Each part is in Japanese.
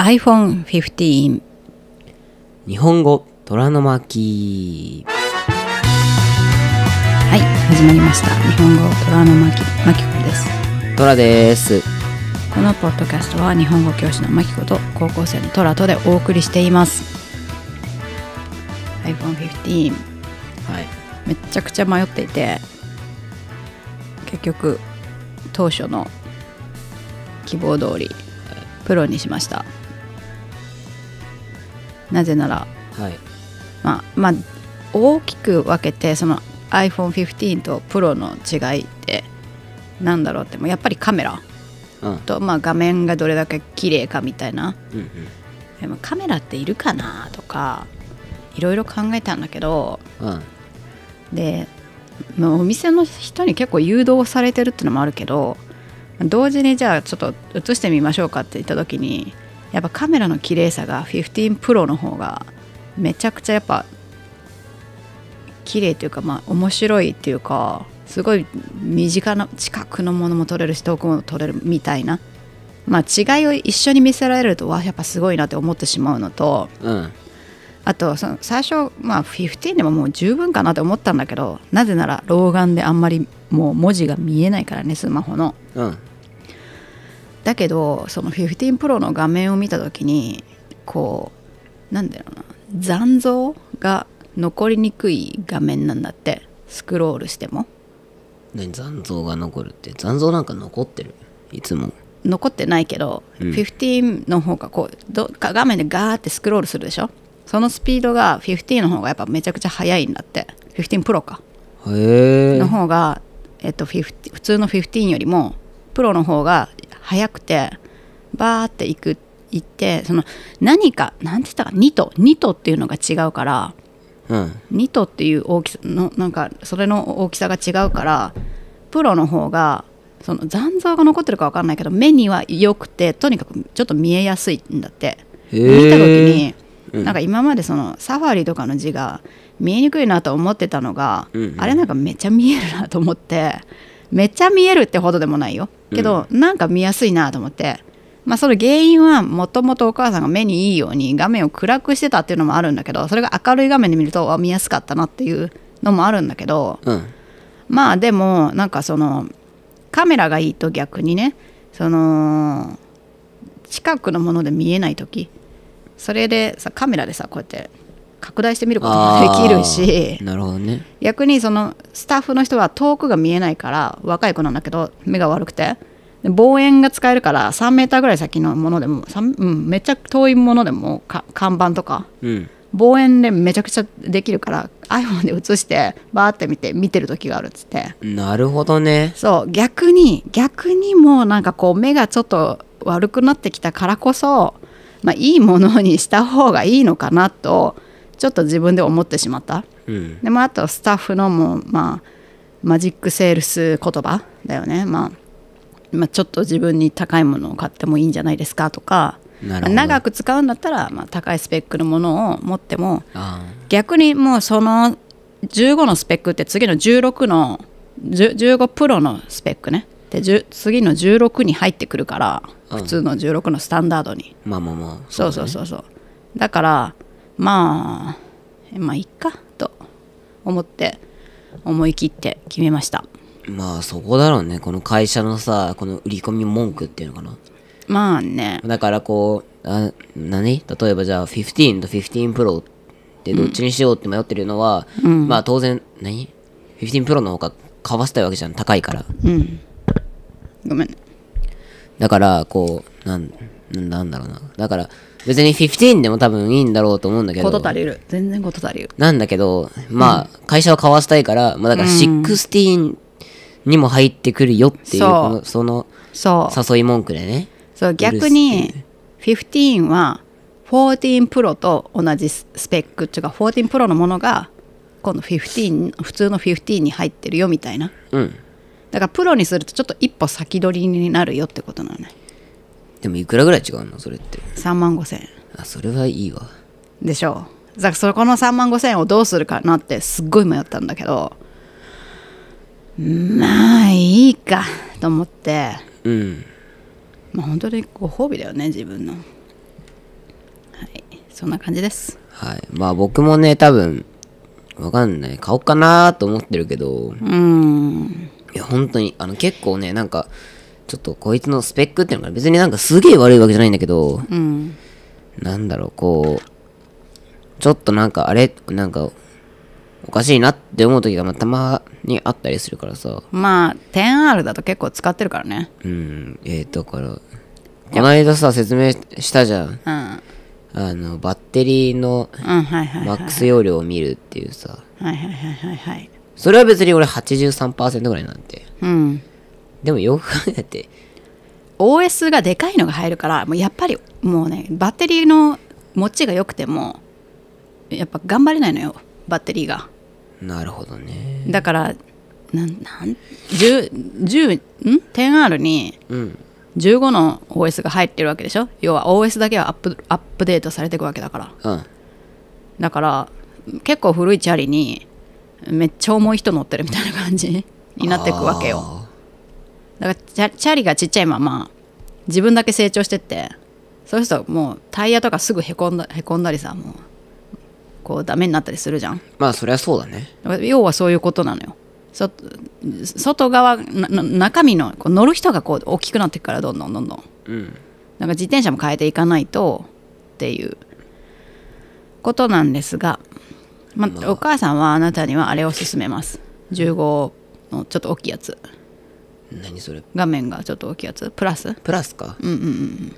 iPhone 15日本語虎の巻はい始まりました日本語虎の巻巻子です虎ですこのポッドキャストは日本語教師の巻子と高校生の虎とでお送りしています iPhone 15はいめちゃくちゃ迷っていて結局当初の希望通りプロにしましたなぜなら、はいまあまあ、大きく分けてその iPhone15 と Pro の違いってなんだろうってやっぱりカメラと、まあ、画面がどれだけ綺麗かみたいな、うんうん、でもカメラっているかなとかいろいろ考えたんだけど、うん、で、もうお店の人に結構誘導されてるっていうのもあるけど同時にじゃあちょっと映してみましょうかって言った時にやっぱカメラの綺麗さが15 Pro の方がめちゃくちゃやっぱ綺麗というかまあ面白いっていうかすごい身近な近くのものも撮れるし遠くも撮れるみたいな、まあ、違いを一緒に見せられるとわやっぱすごいなって思ってしまうのと、うん、あとその最初、まあ、15でももう十分かなって思ったんだけどなぜなら老眼であんまりもう文字が見えないからねスマホの、うん、だけどその15 Pro の画面を見た時にこうだろうな残像が残りにくい画面なんだってスクロールしても何残像が残るって残像なんか残ってるいつも残ってないけど、うん、15の方がこうど画面でガーってスクロールするでしょそのスピードが15の方がやっぱめちゃくちゃ速いんだって15 Pro かへえの方が、えっと、普通の15よりもプロの方が早くてバーって行く行ってその何か何て言ったか2と2トっていうのが違うから、うん、2トっていう大きさのなんかそれの大きさが違うからプロの方がその残像が残ってるか分かんないけど目には良くてとにかくちょっと見えやすいんだって見た時に、うん、なんか今までそのサファリとかの字が見えにくいなと思ってたのが、うんうん、あれなんかめっちゃ見えるなと思ってめっちゃ見えるってほどでもないよけど、うん、なんか見やすいなと思って。まあ、その原因はもともとお母さんが目にいいように画面を暗くしてたっていうのもあるんだけどそれが明るい画面で見ると見やすかったなっていうのもあるんだけど、うん、まあでもなんかそのカメラがいいと逆にねその近くのもので見えない時それでさカメラでさこうやって拡大してみることもできるしなるほど、ね、逆にそのスタッフの人は遠くが見えないから若い子なんだけど目が悪くて望遠が使えるから3メーターぐらい先のものでも、うん、めっちゃ遠いものでも看板とか、うん、望遠でめちゃくちゃできるから iPhone で映してバーって見て見てる時があるっつってなるほどねそう逆に逆にもうなんかこう目がちょっと悪くなってきたからこそ、まあ、いいものにした方がいいのかなとちょっと自分で思ってしまった、うん、でもあとスタッフのもう、まあ、マジックセールス言葉だよね、まあ、まあ、ちょっと自分に高いものを買ってもいいんじゃないですかとか長く使うんだったら、まあ、高いスペックのものを持っても逆にもうその15のスペックって次の16の15プロのスペックねで次の16に入ってくるから、うん、普通の16のスタンダードにまあまあまあそう、ね,、そうそうそうだからまあまあいっかと思って思い切って決めましたまあそこだろうねこの会社のさこの売り込み文句っていうのかなまあねだからこうあ何例えばじゃあ15と15プロってどっちにしようって迷ってるのは、うん、まあ当然何15プロのほか買わせたいわけじゃん高いからうんごめんだからこうなんなんだろうなだから別に15でも多分いいんだろうと思うんだけど。こと足りる。全然こと足りる。なんだけど、まあ、会社は交わしたいから、まあだから16にも入ってくるよっていう、うん、その、誘い文句でね。そう、逆に、15は、14プロと同じスペックっていうか、14プロのものが、今度15、普通の15に入ってるよみたいな。うん。だからプロにするとちょっと一歩先取りになるよってことなのね。でもいくらぐらい違うのそれって3万5千あそれはいいわでしょうだからそこの3万5千をどうするかなってすっごい迷ったんだけどまあいいかと思ってうんまあ本当にご褒美だよね自分のはいそんな感じですはいまあ僕もね多分わかんない買おうかなと思ってるけどうんいや本当にあの結構ねなんかちょっとこいつのスペックっていうのが別になんかすげえ悪いわけじゃないんだけど、うん、なんだろう、こう、ちょっとなんかあれ、なんか、おかしいなって思う時がまたまにあったりするからさ。まあ、10R だと結構使ってるからね。うん、えー、だから、この間さ、説明したじゃん。うん、あの、バッテリーのマックス容量を見るっていうさ。はいはいはいはいはい。それは別に俺83%ぐらいなんて。うん。でもよく考えて OS がでかいのが入るからもうやっぱりもうねバッテリーの持ちが良くてもやっぱ頑張れないのよバッテリーがなるほどねだからなんなん10 10ん 10R に15の OS が入ってるわけでしょ要は OS だけはアップアップデートされていくわけだから、うん、だから結構古いチャリにめっちゃ重い人乗ってるみたいな感じになっていくわけよだからチャリがちっちゃいまま自分だけ成長してってそうするともうタイヤとかすぐへこんだへこんだりさもうこうダメになったりするじゃんまあそりゃそうだね要はそういうことなのよそ外側中身のこう乗る人がこう大きくなっていくからどんどんどんどん、うん、なんか自転車も変えていかないとっていうことなんですが、まあ、お母さんはあなたにはあれを勧めます15のちょっと大きいやつ何それ画面がちょっと大きいやつプラスプラスかうんうんうん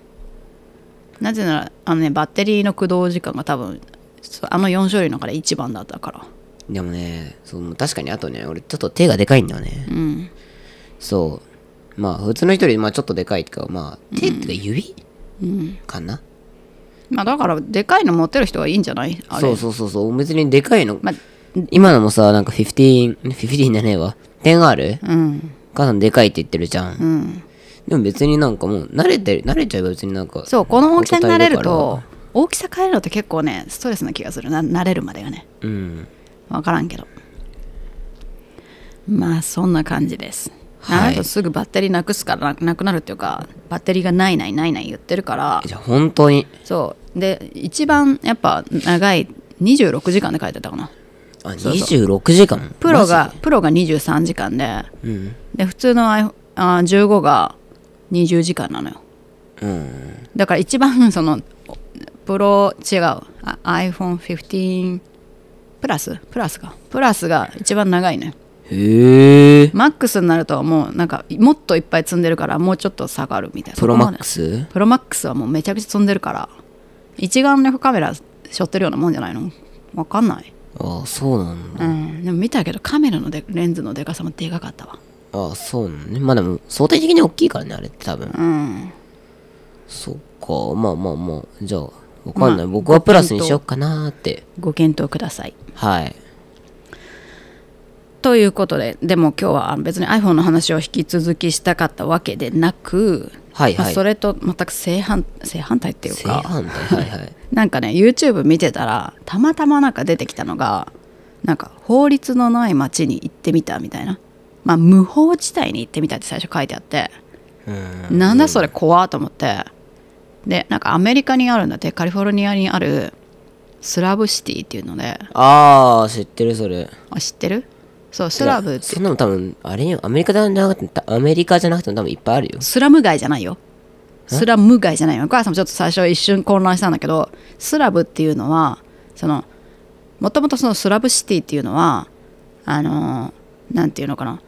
なぜならあのねバッテリーの駆動時間が多分あの4種類の中で一番だったからでもねそう確かにあとね俺ちょっと手がでかいんだよねうんそうまあ普通の人よりまあちょっとでかいっていうかまあ手ってか指、うん、かな、まあだからでかいの持ってる人はいいんじゃないあれそうそうそうそう別にでかいの、ま、今のもさなんか1515じゃねえわ 10R? うん母さんでかいって言ってるじゃん、うん、でも別になんかもう慣れてる慣れちゃえば別になんかそうこの大きさになれると大きさ変えるのって結構ねストレスな気がするな慣れるまでがねうん分からんけどまあそんな感じですはい、とすぐバッテリーなくすからなくなるっていうかバッテリーがないないないない言ってるからじゃ本当にそうで一番やっぱ長い26時間で書いてたかなあ二十六時間プロがプロが23時間で、うん、で普通のあ15が20時間なのよ、うん、だから一番 そのプロ違う iPhone15 プラスプラスがプラスが一番長いねへえマックスになるともうなんかもっといっぱい積んでるからもうちょっと下がるみたいなプロマックスプロマックスはもうめちゃくちゃ積んでるから一眼レフカメラ背負ってるようなもんじゃないのわかんないああそうなんだうんでも見たけどカメラのでレンズのでかさもでかかったわああそうなんねまあでも相対的に大きいからねあれって多分うんそっかまあまあまあじゃあわかんない、まあ僕はプラスにしよっかなーってご検討くださいはいということででも今日は別に iPhone の話を引き続きしたかったわけでなく、はいはいまあ、それと全く正反正反対っていうか正反対、はいはい、なんかね YouTube 見てたらたまたまなんか出てきたのがなんか法律のない町に行ってみたみたいな、まあ、無法地帯に行ってみたって最初書いてあってんなんだそれ怖と思ってでなんかアメリカにあるんだってカリフォルニアにあるスラブシティっていうのであー知ってるそれあ知ってるそうスラブってそんなの多分あれよアメリカじゃなくてアメリカじゃなくても多分いっぱいあるよスラム街じゃないよスラム街じゃないよお母さんもちょっと最初一瞬混乱したんだけどスラブっていうのはそのもともとそのスラブシティっていうのはあの何て言うのかな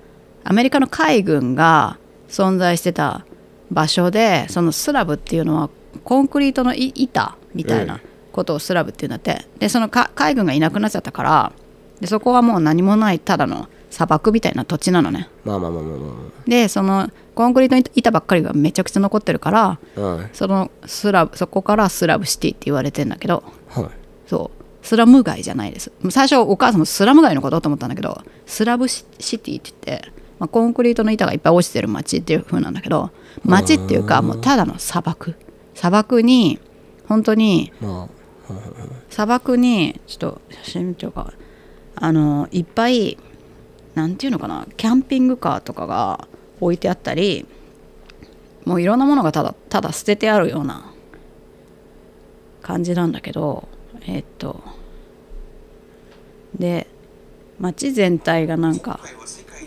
アメリカの海軍が存在してた場所でそのスラブっていうのはコンクリートの板みたいなことをスラブっていうんだって、でその海軍がいなくなっちゃったからでそこはもう何もないただの砂漠みたいな土地なのねまあまあまあまあまあでそのコンクリート板ばっかりがめちゃくちゃ残ってるから、はい、そのスラブそこからスラブシティって言われてんだけど、はい、そうスラム街じゃないです最初お母さんもスラム街のことと思ったんだけどスラブシティって言って、まあ、コンクリートの板がいっぱい落ちてる街っていう風なんだけど街っていうかもうただの砂漠砂漠に本当に、砂漠にちょっと写真見てようかあのいっぱい何て言うのかなキャンピングカーとかが置いてあったりもういろんなものがただただ捨ててあるような感じなんだけどえー、っとで街全体がなんか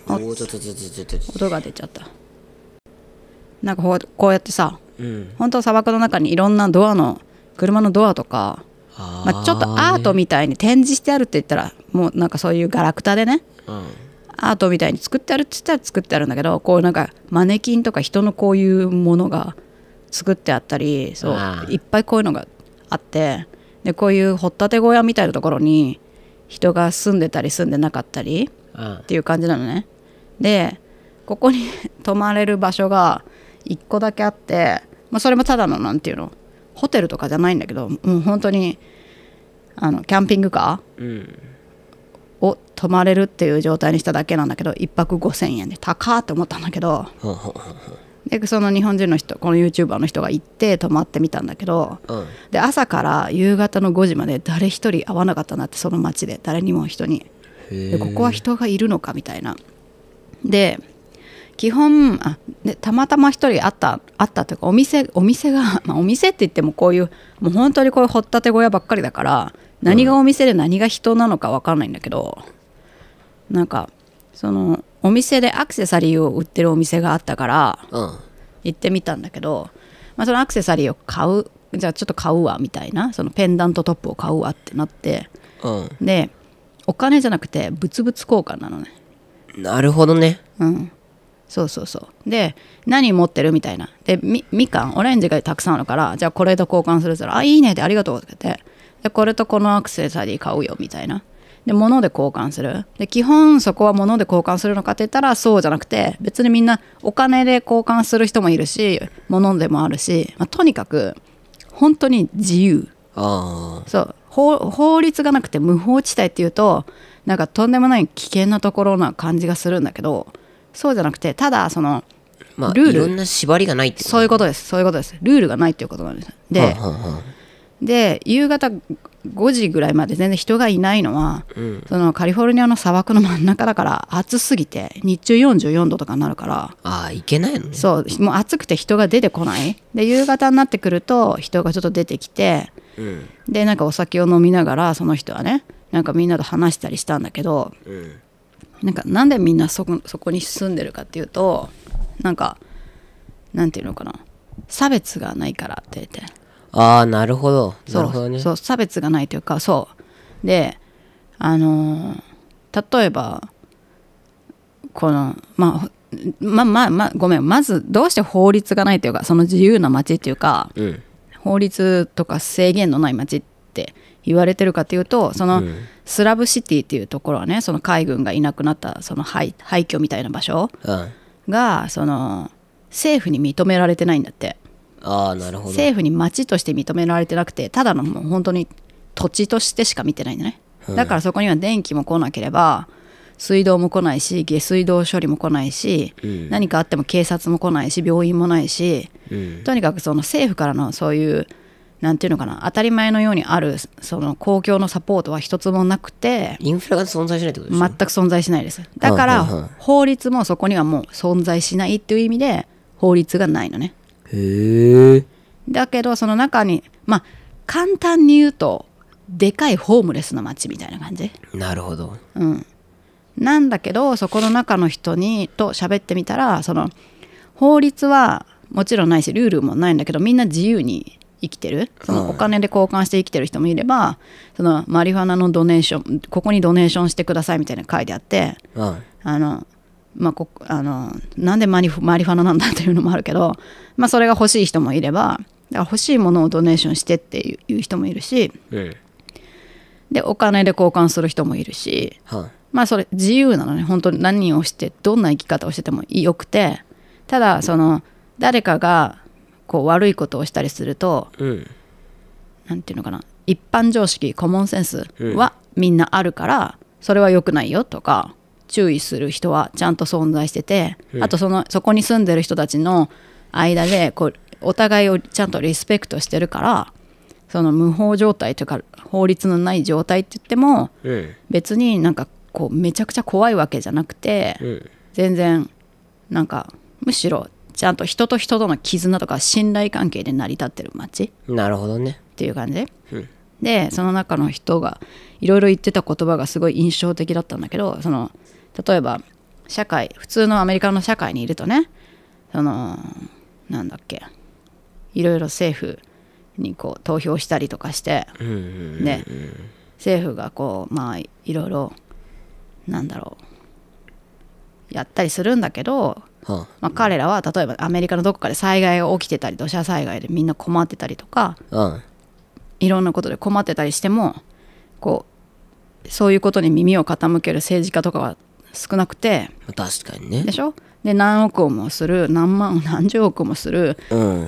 音が出ちゃったなんかこうやってさ、うん、本当は砂漠の中にいろんなドアの車のドアとかまあ、ちょっとアートみたいに展示してあるって言ったらもうなんかそういうガラクタでね、うん、アートみたいに作ってあるって言ったら作ってあるんだけどこうなんかマネキンとか人のこういうものが作ってあったりそういっぱいこういうのがあってでこういう掘ったて小屋みたいなところに人が住んでたり住んでなかったりっていう感じなのね。でここに 泊まれる場所が1個だけあって、まあ、それもただの何て言うのホテルとかじゃないんだけどもう本当にあのキャンピングカーを泊まれるっていう状態にしただけなんだけど1泊5,000円で高って思ったんだけどでその日本人の人この YouTuber の人が行って泊まってみたんだけど、うん、で朝から夕方の5時まで誰一人会わなかったんだってその街で誰にも人にでここは人がいるのかみたいなで基本あでたまたま一人あったあったというかお店お店が、まあ、お店って言ってもこういうもう本当にこういう掘ったて小屋ばっかりだから何がお店で何が人なのか分かんないんだけど、うん、なんかそのお店でアクセサリーを売ってるお店があったから、うん、行ってみたんだけど、まあ、そのアクセサリーを買うじゃあちょっと買うわみたいなそのペンダントトップを買うわってなって、うん、でお金じゃなくて物々交換なのねなるほどねうんそうそうそうで何持ってるみたいなでみみかんオレンジがたくさんあるからじゃあこれと交換するったら「あいいね」って「ありがとう」って言ってでこれとこのアクセサリー買うよみたいなで物で交換するで基本そこは物で交換するのかって言ったらそうじゃなくて別にみんなお金で交換する人もいるし物でもあるし、まあ、とにかく本当に自由そう法律がなくて無法地帯っていうとなんかとんでもない危険なところな感じがするんだけどそうじゃなくてただそのまあ、ルールいろんな縛りがないってことそういうことですそういうことですルールがないっていうことなんですで、ははで夕方5時ぐらいまで全然人がいないのは、うん、そのカリフォルニアの砂漠の真ん中だから暑すぎて日中44度とかになるからああいけないのねそうもう暑くて人が出てこないで夕方になってくると人がちょっと出てきて、うん、でなんかお酒を飲みながらその人はねなんかみんなと話したりしたんだけど、うんなんかなんでみんなそこそこに住んでるかっていうとなんかなんていうのかな差別がないからって言ってああなるほどなるほどねそう差別がないというかそうであのー、例えばこのまあまあまあ、まあ、ごめんまずどうして法律がないというかその自由な街っていうか、うん、法律とか制限のない街って言われてるかというとそのスラブシティっていうところはねその海軍がいなくなったその廃廃墟みたいな場所が、その政府に認められてないんだってあなるほど政府に町として認められてなくてただのもう本当に土地としてしか見てないんだね、だからそこには電気も来なければ水道も来ないし下水道処理も来ないし、うん、何かあっても警察も来ないし病院もないし、うん、とにかくその政府からのそういうなんていうのかな当たり前のようにあるその公共のサポートは一つもなくてインフラが存在しないってことです全く存在しないですだから、法律もそこにはもう存在しないっていう意味で法律がないのねへえだけどその中にまあ簡単に言うとでかいホームレスの街みたいな感じなるほどうんなんだけどそこの中の人にと喋ってみたらその法律はもちろんないしルールもないんだけどみんな自由に生きてるそのお金で交換して生きてる人もいれば、そのマリファナのドネーションここにドネーションしてくださいみたいな書いてあって、あのまあ、こあのなんでマリフマリファナなんだというのもあるけど、まあ、それが欲しい人もいればだから欲しいものをドネーションしてっていう人もいるし、ええ、でお金で交換する人もいるし、はい、まあそれ自由なのね本当に何をしてどんな生き方をしててもよくてただその誰かがこう悪いことをしたりすると、うん、なんていうのかな一般常識コモンセンスはみんなあるから、それは良くないよとか注意する人はちゃんと存在してて、うん、あとそのそこに住んでる人たちの間でこうお互いをちゃんとリスペクトしてるからその無法状態というか法律のない状態って言っても、うん、別になんかこうめちゃくちゃ怖いわけじゃなくて、うん、全然なんかむしろちゃんと人と人との絆とか信頼関係で成り立ってる街なるほどねっていう感じ、うん、でその中の人がいろいろ言ってた言葉がすごい印象的だったんだけどその例えば社会普通のアメリカの社会にいるとねそのなんだっけいろいろ政府にこう投票したりとかして、うん、で政府がこうまあいろいろなんだろうやったりするんだけどまあ、彼らは例えばアメリカのどこかで災害が起きてたり土砂災害でみんな困ってたりとか、いろんなことで困ってたりしてもこうそういうことに耳を傾ける政治家とかは少なくて確かにねでしょで何億もする何万 何十億もする、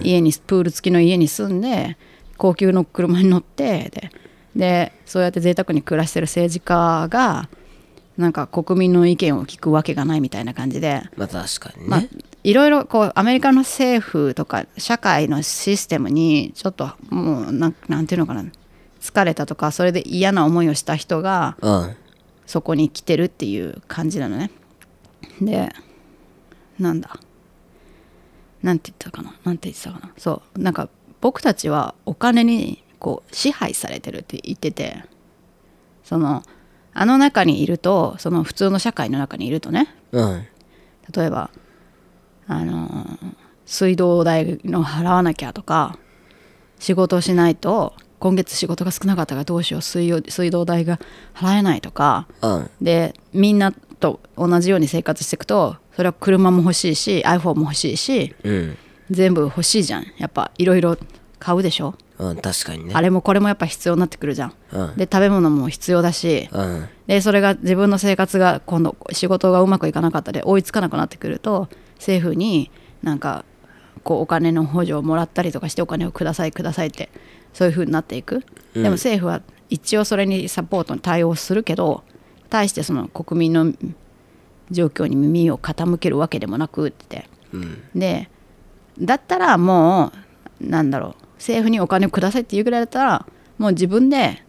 家にプール付きの家に住んで高級の車に乗ってででそうやって贅沢に暮らしてる政治家がなんか国民の意見を聞くわけがないみたいな感じで、まあ、確かにね、まあ、いろいろこうアメリカの政府とか社会のシステムにちょっともうなんなんていうのかな疲れたとかそれで嫌な思いをした人が、そこに来てるっていう感じなのねでなんだなんて言ったかななんて言ってたかなそうなんか僕たちはお金にこう支配されてるって言っててそのあの中にいるとその普通の社会の中にいるとね、例えばあの水道代の払わなきゃとか仕事をしないと今月仕事が少なかったからどうしよう水道代が払えないとか、でみんなと同じように生活していくとそれは車も欲しいし iPhone も欲しいし、うん、全部欲しいじゃんやっぱいろいろ買うでしょうん、確かにねあれもこれもやっぱ必要になってくるじゃん、うん、で食べ物も必要だし、うん、でそれが自分の生活が今度仕事がうまくいかなかったで追いつかなくなってくると政府になんかこうお金の補助をもらったりとかしてお金をくださいくださいってそういう風になっていく、うん、でも政府は一応それにサポートに対応するけど対してその国民の状況に耳を傾けるわけでもなくって、うん、でだったらもうなんだろう政府にお金をくださいって言うぐらいだったらもう自分で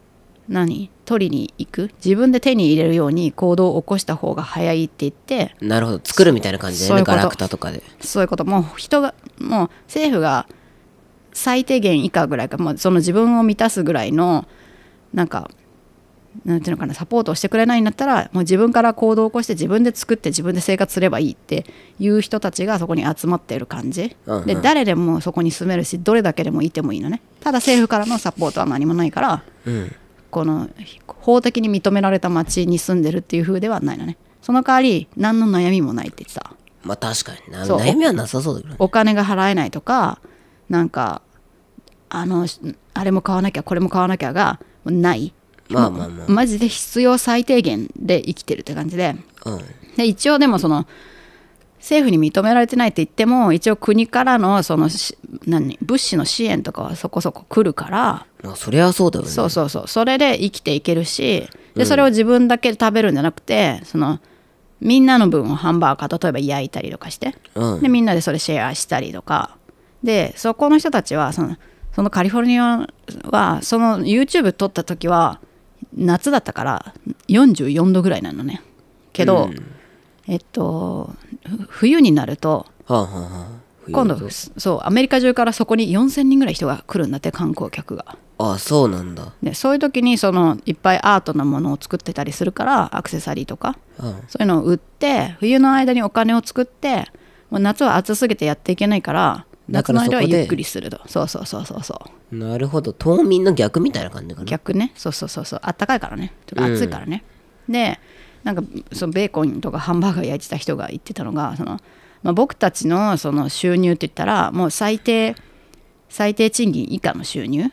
何取りに行く自分で手に入れるように行動を起こした方が早いって言ってなるほど作るみたいな感じでねガラクタとかでそういうこともう人がもう政府が最低限以下ぐらいかもうその自分を満たすぐらいのなんかなんていうのかなサポートをしてくれないんだったらもう自分から行動を起こして自分で作って自分で生活すればいいっていう人たちがそこに集まっている感じ、うんうん、で誰でもそこに住めるしどれだけでもいてもいいのねただ政府からのサポートは何もないから、うん、この法的に認められた町に住んでるっていう風ではないのねその代わり何の悩みもないって言ってたまあ確かに悩みはなさそうだけど、ね、お金が払えないとかなんかあのあれも買わなきゃこれも買わなきゃがないまあまあまあ、マジで必要最低限で生きてるって感じで,、で一応でもその政府に認められてないって言っても一応国からのその何物資の支援とかはそこそこ来るからあそりゃそうだよねそうそうそうそれで生きていけるしでそれを自分だけ食べるんじゃなくてそのみんなの分をハンバーガー例えば焼いたりとかして、うん、でみんなでそれシェアしたりとかでそこの人たちはそのそのカリフォルニアはその YouTube 撮った時は夏だったから44度ぐらいなのねけど、うん、えっと冬になると、はあはあ、今度そうアメリカ中からそこに4,000人ぐらい人が来るんだって観光客が。ああそうなんだでそういう時にそのいっぱいアートなものを作ってたりするからアクセサリーとか、うん、そういうのを売って冬の間にお金を作ってもう夏は暑すぎてやっていけないから夏の間はゆっくりするとそうそうそうそうそうなるほど冬眠の逆みたいな感じかな逆ねそうそうそうそうあったかいからねとか暑いからね、うん、でなんかそのベーコンとかハンバーガー焼いてた人が言ってたのがその、まあ、僕たちのその収入って言ったらもう最低最低賃金以下の収入、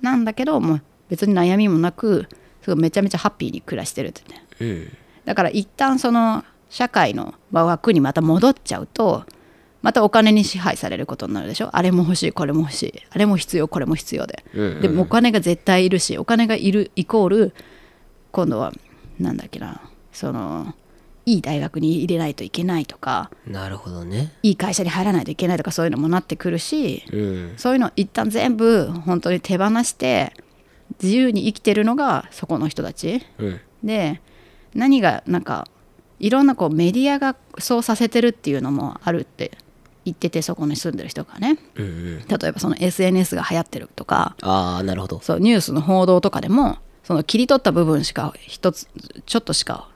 なんだけどもう別に悩みもなくすごいめちゃめちゃハッピーに暮らしてるってね、うん、だから一旦その社会の枠にまた戻っちゃうとまたお金に支配されることになるでしょあれも欲しいこれも欲しいあれも必要これも必要で、うんうん、でもお金が絶対いるしお金がいるイコール今度はなんだっけなそのいい大学に入れないといけないとかなるほどねいい会社に入らないといけないとかそういうのもなってくるし、うん、そういうの一旦全部本当に手放して自由に生きてるのがそこの人たち、うん、で何がなんかいろんなこうメディアがそうさせてるっていうのもあるって行っててそこに住んでる人がね、うんうん、例えばその SNS が流行ってるとかあなるほどそうニュースの報道とかでもその切り取った部分しか一つちょっとしか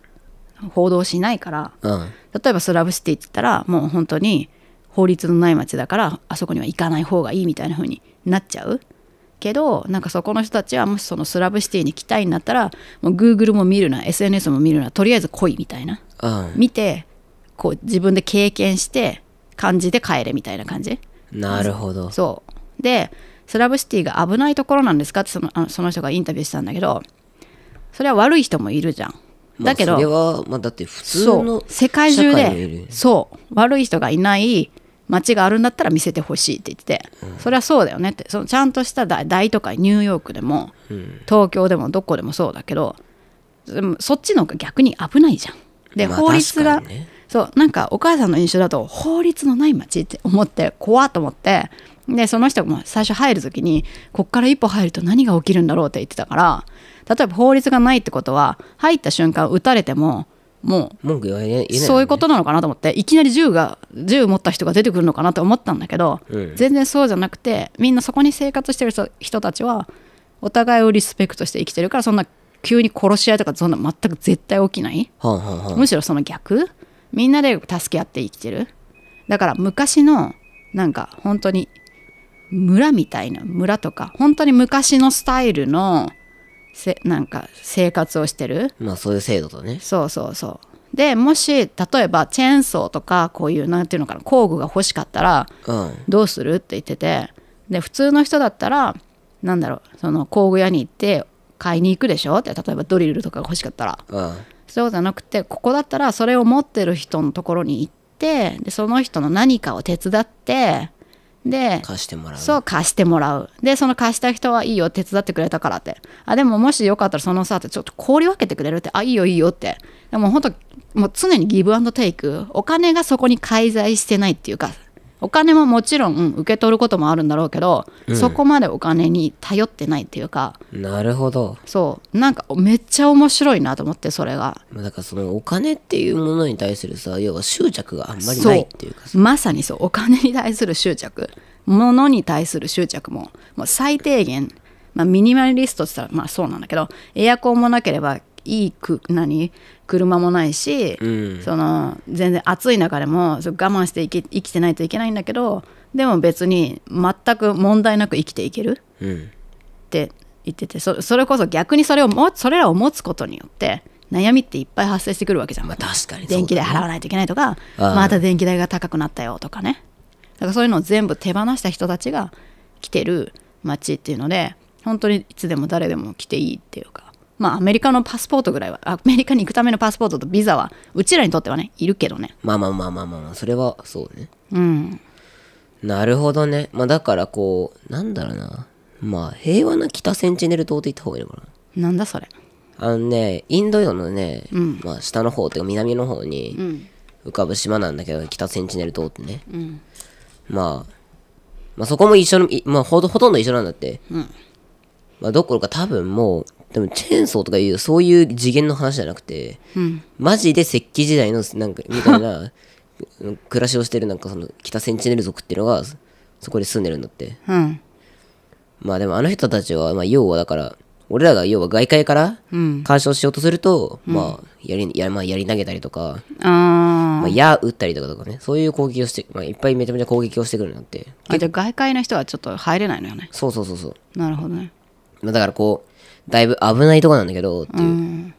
報道しないから、うん、例えばスラブシティって言ったらもう本当に法律のない町だからあそこには行かない方がいいみたいな風になっちゃうけどなんかそこの人たちはもしそのスラブシティに来たいんだったらもう Google も見るな SNS も見るなとりあえず来いみたいな、うん、見てこう自分で経験して感じで帰れみたいな感じなるほどそうでスラブシティが危ないところなんですかってそのあのその人がインタビューしたんだけどそれは悪い人もいるじゃんだけど、まあ、それは、まあ、だって普通の世界中でそう悪い人がいない街があるんだったら見せてほしいって言って、うん、それはそうだよねってそのちゃんとした大都会ニューヨークでも、うん、東京でもどこでもそうだけどそっちの方が逆に危ないじゃん。で、まあ、法律が、ね、そうなんかお母さんの印象だと法律のない街って思って怖っと思ってでその人も最初入る時にこっから一歩入ると何が起きるんだろうって言ってたから例えば法律がないってことは入った瞬間撃たれてももう文句言ない、ね、そういうことなのかなと思っていきなり銃が銃持った人が出てくるのかなと思ったんだけど、うん、全然そうじゃなくてみんなそこに生活してる人たちはお互いをリスペクトして生きてるからそんな急に殺し合いとかそんな全く絶対起きない、ははむしろその逆みんなで助け合って生きてるだから昔のなんか本当に村みたいな村とか本当に昔のスタイルのせなんか生活をしてるまあそういう制度とねそうそうそうでもし例えばチェーンソーとかこういうなんていうのかな工具が欲しかったら、どうするって言っててで普通の人だったらなんだろうその工具屋に行って買いに行くでしょって例えばドリルとかが欲しかったら、うん、そうじゃなくてここだったらそれを持ってる人のところに行ってでその人の何かを手伝ってで貸してもらうそう貸してもらうでその貸した人はいいよ手伝ってくれたからってあでももしよかったらそのさってちょっと氷分けてくれるってあいいよいいよってでも本当もう常にギブアンドテイクお金がそこに介在してないっていうかお金ももちろん受け取ることもあるんだろうけど、うん、そこまでお金に頼ってないっていうかなるほどそうなんかめっちゃ面白いなと思ってそれがだからそのお金っていうものに対するさ要は執着があんまりないっていうかまさにそうお金に対する執着ものに対する執着ももう最低限、まあ、ミニマリストって言ったらまあそうなんだけどエアコンもなければいいく何車もないし、うん、その全然暑い中でも我慢して生き生きてないといけないんだけどでも別に全く問題なく生きていける、うん、って言っててそれこそ逆にそれをもそれらを持つことによって悩みっていっぱい発生してくるわけじゃん、まあ、確かに、ね、電気代払わないといけないとかまた電気代が高くなったよとかねだからそういうのを全部手放した人たちが来てる街っていうので本当にいつでも誰でも来ていいっていうかまあアメリカのパスポートぐらいはアメリカに行くためのパスポートとビザはうちらにとってはねいるけどねまあまあまあまあまあ、それはそうねうんなるほどねまあだからこうなんだろうなまあ平和な北センチネル島って言った方がいいのかななんだそれあのねインド洋のね、うんまあ、下の方っていうか南の方に浮かぶ島なんだけど、北センチネル島ってね、うん、まあまあそこも一緒の、まあほとんど一緒なんだって、うん、まあどころか多分もうでもチェーンソーとかいうそういう次元の話じゃなくて、うん、マジで石器時代のなんかみたいな 暮らしをしてるなんかその北センチネル族っていうのがそこで住んでるんだって、うん、まあでもあの人たちは、まあ、要はだから俺らが要は外界から干渉しようとすると、うん、まあやりやまあ、やり投げたりとか、あ、まあ、矢打ったりとかとかねそういう攻撃をして、まあ、いっぱいめちゃめちゃ攻撃をしてくるんだってあじゃ外界の人はちょっと入れないのよねそうそうそうそうなるほどねだからこうだいぶ危ないとこなんだけどっていう、うん、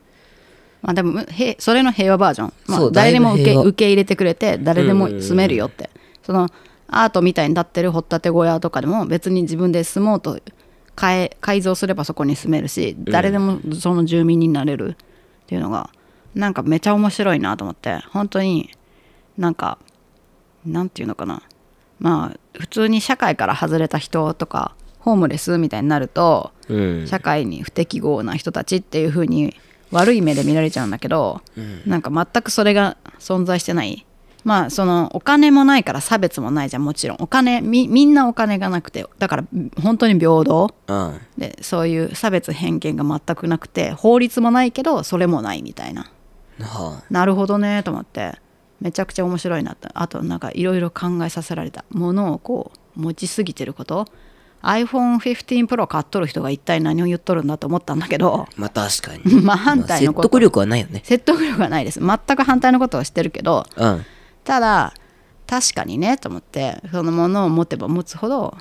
まあ、でもへそれの平和バージョン、まあ、誰でも受け受け入れてくれて誰でも住めるよって、そのアートみたいになってる掘ったて小屋とかでも別に自分で住もうと変え改造すればそこに住めるし誰でもその住民になれるっていうのが、うなんかめちゃ面白いなと思って本当になんかなんていうのかなまあ普通に社会から外れた人とかホームレスみたいになると、社会に不適合な人たちっていう風に悪い目で見られちゃうんだけど、うん、なんか全くそれが存在してないまあそのお金もないから差別もないじゃんもちろんお金みんなお金がなくてだから本当に平等、うん、でそういう差別偏見が全くなくて法律もないけどそれもないみたいな、はあ、なるほどねと思ってめちゃくちゃ面白いなとあとなんかいろいろ考えさせられたものをこう持ちすぎてること iPhone15 Pro 買っとる人が一体何を言っとるんだと思ったんだけど まあ確かに あ反対のこと、説得力はないよね説得力はないです全く反対のことはしてるけど、うん、ただ確かにねと思ってそのものを持てば持つほど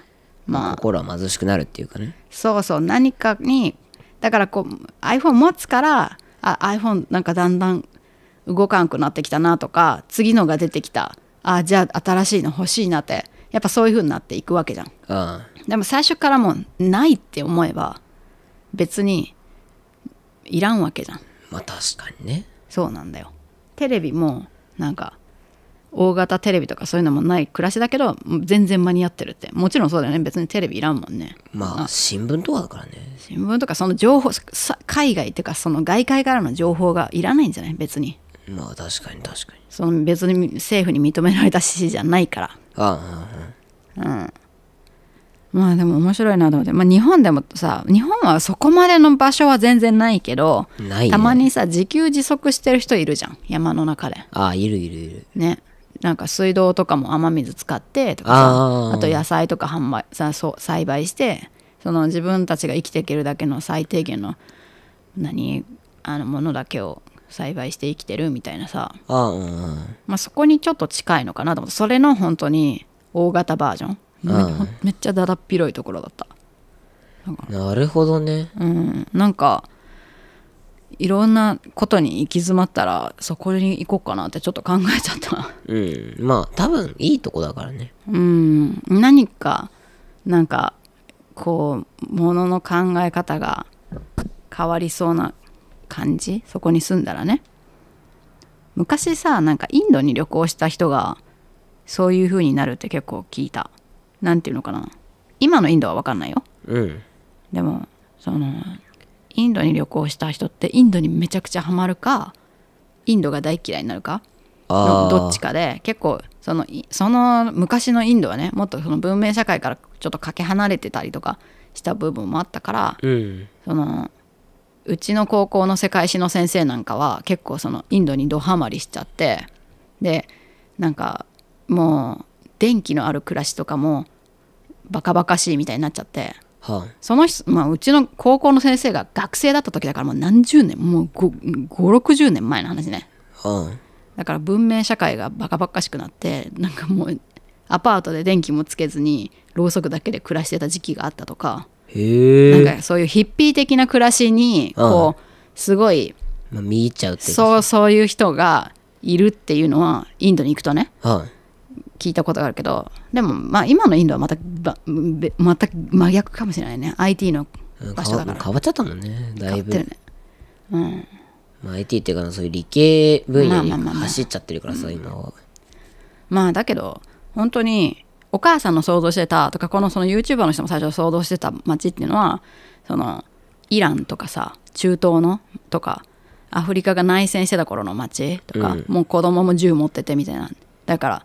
まあ心は貧しくなるっていうかねそうそう何かにだからこう iPhone 持つからあ iPhone なんかだんだん動かんくなってきたなとか次のが出てきたあじゃあ新しいの欲しいなってやっぱそういうふうになっていくわけじゃん。うんでも最初からもうないって思えば別にいらんわけじゃんまあ確かにねそうなんだよテレビもなんか大型テレビとかそういうのもない暮らしだけど全然間に合ってるってもちろんそうだよね別にテレビいらんもんねまあ新聞とかだからね新聞とかその情報海外っていうかその外界からの情報がいらないんじゃない別にまあ確かに確かにその別に政府に認められた指示じゃないからああうん、うんまあでも面白いなと思って、まあ、日本でもさ日本はそこまでの場所は全然ないけど、ね、たまにさ自給自足してる人いるじゃん山の中でああいるいるいるねなんか水道とかも雨水使ってとかさあと野菜とか販売さそう栽培してその自分たちが生きていけるだけの最低限の何あのものだけを栽培して生きてるみたいなさあ、うんうんまあ、そこにちょっと近いのかなと思ってそれの本当に大型バージョンうんめっちゃだだっ広いところだったなるほどねうんなんかいろんなことに行き詰まったらそこに行こうかなってちょっと考えちゃったうんまあ多分いいとこだからねうん何かなんかこうものの考え方が変わりそうな感じそこに住んだらね昔さなんかインドに旅行した人がそういう風になるって結構聞いたなんていうのかな今のインドは分かんないよ、うん、でもそのインドに旅行した人ってインドにめちゃくちゃハマるかインドが大嫌いになるかのどっちかで結構そのその昔のインドはねもっとその文明社会からちょっとかけ離れてたりとかした部分もあったから、うん、そのうちの高校の世界史の先生なんかは結構そのインドにどハマりしちゃってでなんかもう電気のある暮らしとかもバカバカしいみたいになっちゃって、はあ、その人、まあ、うちの高校の先生が学生だった時だからもう何十年もう560年前の話ね、はあ、だから文明社会がバカバカしくなってなんかもうアパートで電気もつけずにろうそくだけで暮らしてた時期があったとかかそういうヒッピー的な暮らしにこう、あすごい、まあ、見入っちゃうってそうそういう人がいるっていうのはインドに行くとね、は聞いたことがあるけどでもまあ今のインドはまたまく真逆かもしれないね IT の場所だから変わっちゃったもんねだいぶ変わってるねうん、まあ、IT っていうかそういう理系分野に走っちゃってるからさ、今はまあだけど本当にお母さんの想像してたとかこのその YouTuber の人も最初想像してた街っていうのはそのイランとかさ中東のとかアフリカが内戦してた頃の街とか、うん、もう子供も銃持っててみたいなだから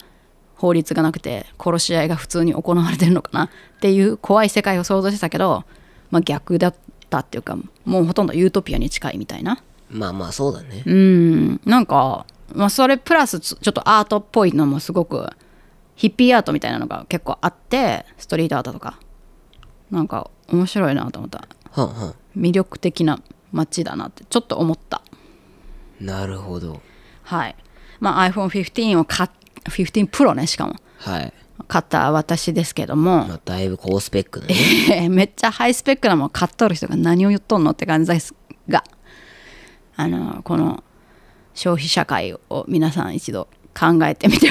法律がなくて殺し合いが普通に行われてるのかなっていう怖い世界を想像してたけど、まあ、逆だったっていうかもうほとんどユートピアに近いみたいなまあまあそうだねうんなんか、まあ、それプラスちょっとアートっぽいのもすごくヒッピーアートみたいなのが結構あってストリートアートとかなんか面白いなと思った、はんはん魅力的な街だなってちょっと思ったなるほどはいまあ iPhone15 を買っ15プロねしかもはい買った私ですけども、だいぶ高スペックだね めっちゃハイスペックなもん買っとる人が何を言っとんのって感じですがあのこの消費社会を皆さん一度考えてみて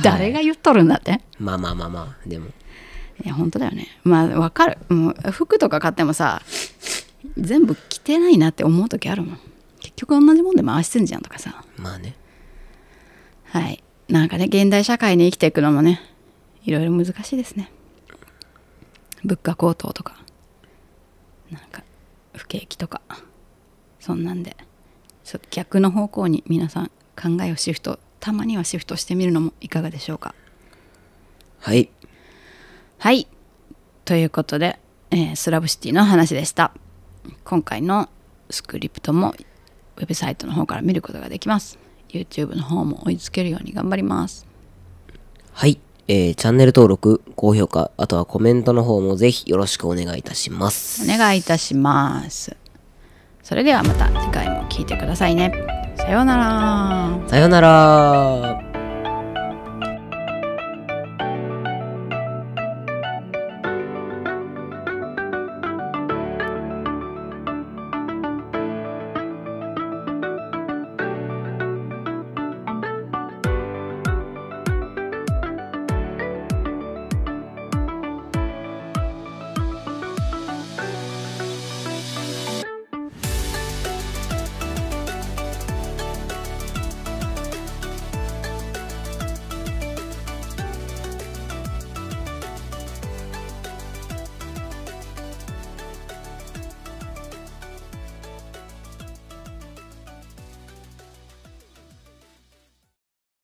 誰が言っとるんだって、はい、まあまあまあまあでもいや本当だよねまあわかるもう服とか買ってもさ全部着てないなって思う時あるもん結局同じもんで回してんじゃんとかさまあねはい。なんかね、現代社会に生きていくのもね、いろいろ難しいですね。物価高騰とか、なんか、不景気とか、そんなんで、ちょっと逆の方向に皆さん考えをシフト、たまにはシフトしてみるのもいかがでしょうか。はい。はい。ということで、えー、スラブシティの話でした。今回のスクリプトもウェブサイトの方から見ることができます。YouTube の方も追いつけるように頑張ります。はい。えー、チャンネル登録、高評価、あとはコメントの方もぜひよろしくお願いいたします。お願いいたします。それではまた次回も聴いてくださいね。さようなら。さようなら。